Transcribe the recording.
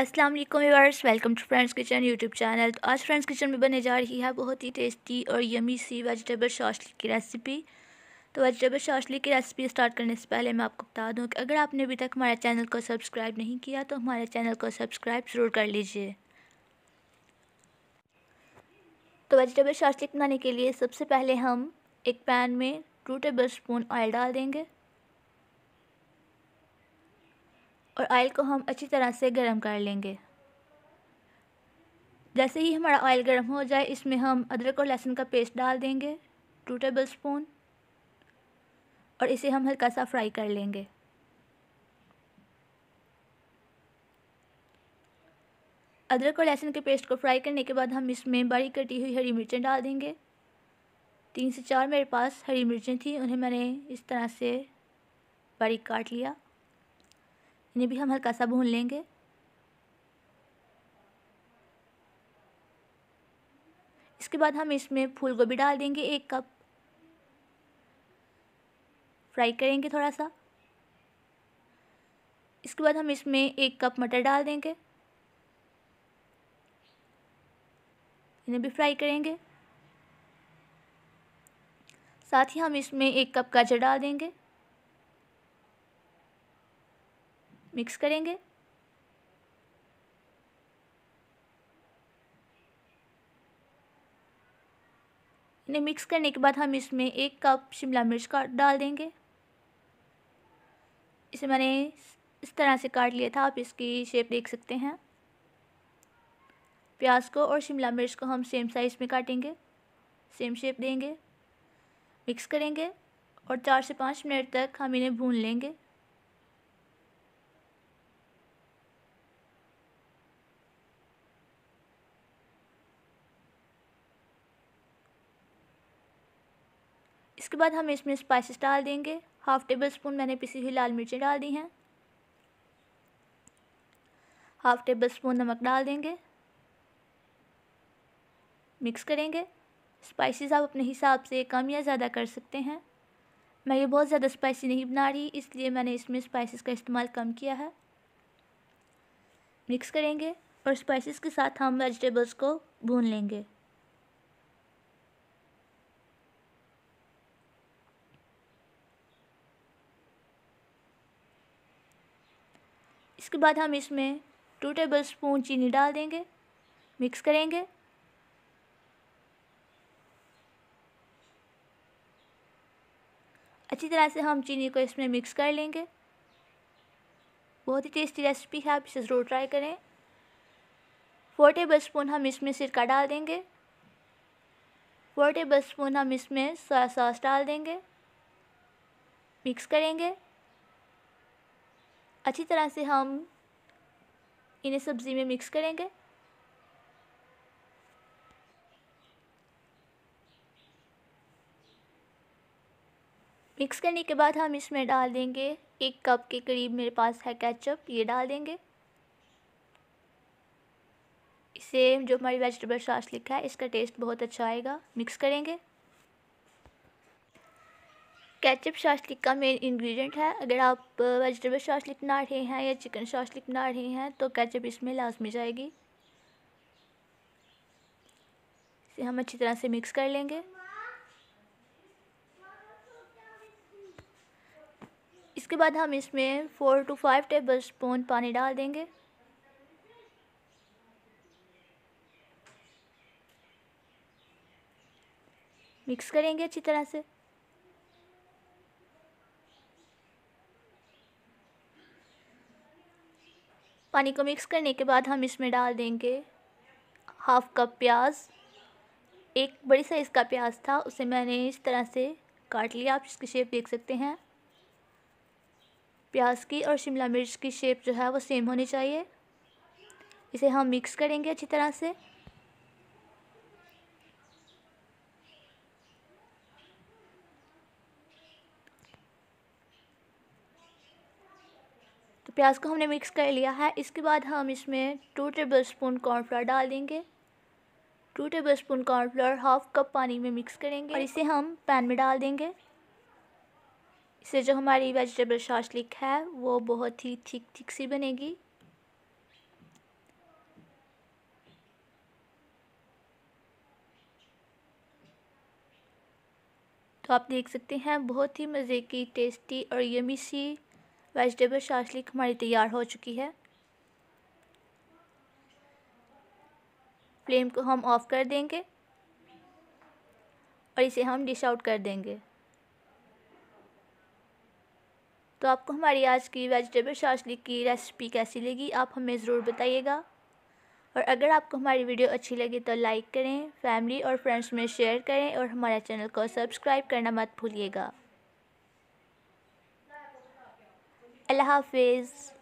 अस्सलाम वालेकुम viewers welcome to friends kitchen YouTube channel तो आज फ्रेंड्स किचन में बने जा रही है बहुत ही टेस्टी और यमी सी वेजिटेबल शाशली की रेसिपी तो वेजिटेबल शाशली की रेसिपी स्टार्ट करने से पहले मैं आपको बता दूं कि अगर आपने अभी तक हमारे चैनल को सब्सक्राइब नहीं किया तो हमारे चैनल को सब्सक्राइब ज़रूर कर लीजिए तो वेजिटेबल शाशली बनाने के लिए सबसे पहले हम एक पैन में टू टेबल स्पून ऑयल डाल देंगे और ऑयल को हम अच्छी तरह से गर्म कर लेंगे जैसे ही हमारा ऑयल गर्म हो जाए इसमें हम अदरक और लहसुन का पेस्ट डाल देंगे टू टेबल स्पून और इसे हम हल्का सा फ्राई कर लेंगे अदरक और लहसुन के पेस्ट को फ्राई करने के बाद हम इसमें बारीक कटी हुई हरी मिर्चें डाल देंगे तीन से चार मेरे पास हरी मिर्चें थी उन्हें मैंने इस तरह से बारीक काट लिया इन्हें भी हम हल्का सा भून लेंगे इसके बाद हम इसमें फूल गोभी डाल देंगे एक कप फ्राई करेंगे थोड़ा सा इसके बाद हम इसमें एक कप मटर डाल देंगे इन्हें भी फ्राई करेंगे साथ ही हम इसमें एक कप गाजर डाल देंगे मिक्स करेंगे इन्हें मिक्स करने के बाद हम इसमें एक कप शिमला मिर्च का डाल देंगे इसे मैंने इस तरह से काट लिया था आप इसकी शेप देख सकते हैं प्याज को और शिमला मिर्च को हम सेम साइज़ में काटेंगे सेम शेप देंगे मिक्स करेंगे और चार से पाँच मिनट तक हम इन्हें भून लेंगे इसके बाद हम इसमें स्पाइसेस डाल देंगे हाफ़ टेबल स्पून मैंने पिसी हुई लाल मिर्चें डाल दी हैं हाफ़ टेबल स्पून नमक डाल देंगे मिक्स करेंगे स्पाइसेस आप अपने हिसाब से कम या ज़्यादा कर सकते हैं मैं ये बहुत ज़्यादा स्पाइसी नहीं बना रही इसलिए मैंने इसमें स्पाइसेस का इस्तेमाल कम किया है मिक्स करेंगे और स्पाइसेस के साथ हम वेजिटेबल्स को भून लेंगे इसके बाद हम इसमें टू टेबल स्पून चीनी डाल देंगे मिक्स करेंगे अच्छी तरह से हम चीनी को इसमें मिक्स कर लेंगे बहुत ही टेस्टी रेसिपी है आप इसे ज़रूर ट्राई करें फोर टेबल स्पून हम इसमें सिरका डाल देंगे फोर टेबल स्पून हम इसमें सोया सॉस डाल देंगे मिक्स करेंगे अच्छी तरह से हम इन्हें सब्ज़ी में मिक्स करेंगे मिक्स करने के बाद हम इसमें डाल देंगे एक कप के करीब मेरे पास है केचप ये डाल देंगे इसे जो हमारी वेजिटेबल सॉस लिखा है इसका टेस्ट बहुत अच्छा आएगा मिक्स करेंगे केचप सॉस का मेन इंग्रेडिएंट है अगर आप वेजिटेबल सॉस बना रहे हैं या चिकन सॉस बना रहे हैं तो केचप इसमें लाजमी जाएगी इसे हम अच्छी तरह से मिक्स कर लेंगे इसके बाद हम इसमें four to five table spoon पानी डाल देंगे मिक्स करेंगे अच्छी तरह से पानी को मिक्स करने के बाद हम इसमें डाल देंगे हाफ कप प्याज एक बड़ी साइज़ का प्याज था उसे मैंने इस तरह से काट लिया आप इसकी शेप देख सकते हैं प्याज की और शिमला मिर्च की शेप जो है वो सेम होनी चाहिए इसे हम मिक्स करेंगे अच्छी तरह से प्याज को हमने मिक्स कर लिया है इसके बाद हम इसमें टू टेबल स्पून कॉर्नफ्लावर डाल देंगे two table spoon cornflour half cup पानी में मिक्स करेंगे और इसे हम पैन में डाल देंगे इससे जो हमारी वेजिटेबल शाशलिक है वो बहुत ही थिक थिक सी बनेगी तो आप देख सकते हैं बहुत ही मज़े की टेस्टी और यमी सी वेजिटेबल शाशलिक हमारी तैयार हो चुकी है फ्लेम को हम ऑफ़ कर देंगे और इसे हम डिश आउट कर देंगे तो आपको हमारी आज की वेजिटेबल शाशलिक की रेसिपी कैसी लगी आप हमें ज़रूर बताइएगा और अगर आपको हमारी वीडियो अच्छी लगी तो लाइक करें फैमिली और फ्रेंड्स में शेयर करें और हमारे चैनल को सब्सक्राइब करना मत भूलिएगा अल्लाह हाफिज़